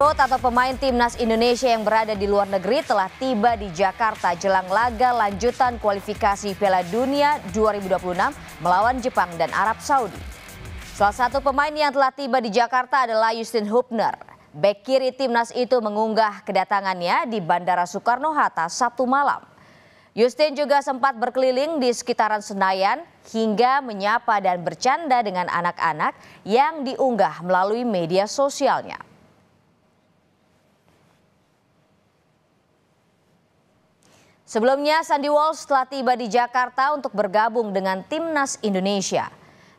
Coach atau pemain timnas Indonesia yang berada di luar negeri telah tiba di Jakarta jelang laga lanjutan kualifikasi Piala Dunia 2026 melawan Jepang dan Arab Saudi. Salah satu pemain yang telah tiba di Jakarta adalah Justin Hubner. Bek kiri timnas itu mengunggah kedatangannya di Bandara Soekarno-Hatta Sabtu malam. Justin juga sempat berkeliling di sekitaran Senayan hingga menyapa dan bercanda dengan anak-anak yang diunggah melalui media sosialnya. Sebelumnya Sandy Walsh telah tiba di Jakarta untuk bergabung dengan Timnas Indonesia.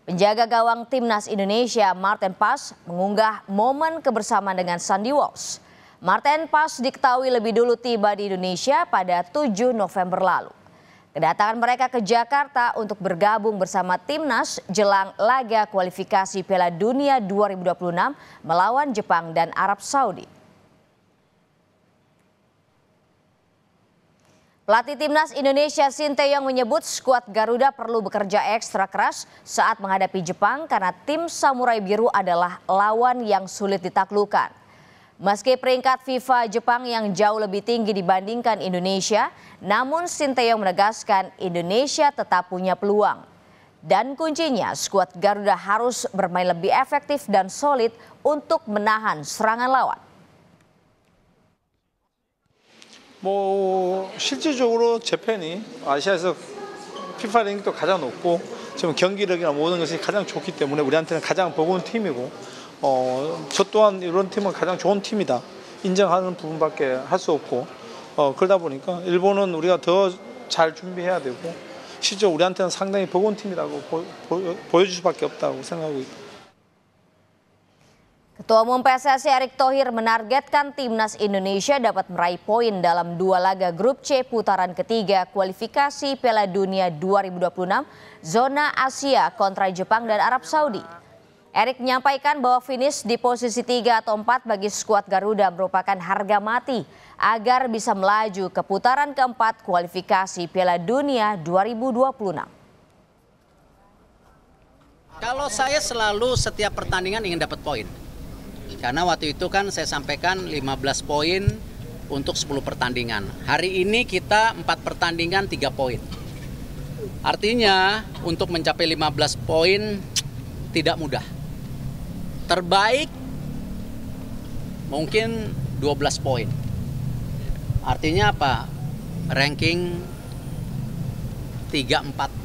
Penjaga gawang Timnas Indonesia Martin Pas mengunggah momen kebersamaan dengan Sandy Walsh. Martin Pas diketahui lebih dulu tiba di Indonesia pada 7 November lalu. Kedatangan mereka ke Jakarta untuk bergabung bersama timnas jelang laga kualifikasi Piala Dunia 2026 melawan Jepang dan Arab Saudi. Pelatih timnas Indonesia Sinteyong menyebut skuad Garuda perlu bekerja ekstra keras saat menghadapi Jepang karena tim Samurai Biru adalah lawan yang sulit ditaklukkan. Meski peringkat FIFA Jepang yang jauh lebih tinggi dibandingkan Indonesia, namun Sinteyong menegaskan Indonesia tetap punya peluang. Dan kuncinya skuad Garuda harus bermain lebih efektif dan solid untuk menahan serangan lawan. 뭐 실질적으로 재팬이 아시아에서 피파 랭킹도 가장 높고 지금 경기력이나 모든 것이 가장 좋기 때문에 우리한테는 가장 버거운 팀이고 어, 저 또한 이런 팀은 가장 좋은 팀이다 인정하는 부분밖에 할 수 없고 어, 그러다 보니까 일본은 우리가 더 잘 준비해야 되고 실제 우리한테는 상당히 버거운 팀이라고 보, 보, 보여줄 수밖에 없다고 생각하고 있다. Ketua Umum PSSI Erick Thohir menargetkan timnas Indonesia dapat meraih poin dalam dua laga grup C putaran ketiga kualifikasi Piala Dunia 2026 zona Asia kontra Jepang dan Arab Saudi. Erick menyampaikan bahwa finish di posisi 3 atau 4 bagi skuad Garuda merupakan harga mati agar bisa melaju ke putaran keempat kualifikasi Piala Dunia 2026. Kalau saya selalu setiap pertandingan ingin dapat poin. Karena waktu itu kan saya sampaikan 15 poin untuk 10 pertandingan. Hari ini kita 4 pertandingan 3 poin. Artinya untuk mencapai 15 poin tidak mudah. Terbaik mungkin 12 poin. Artinya apa? Ranking 3 4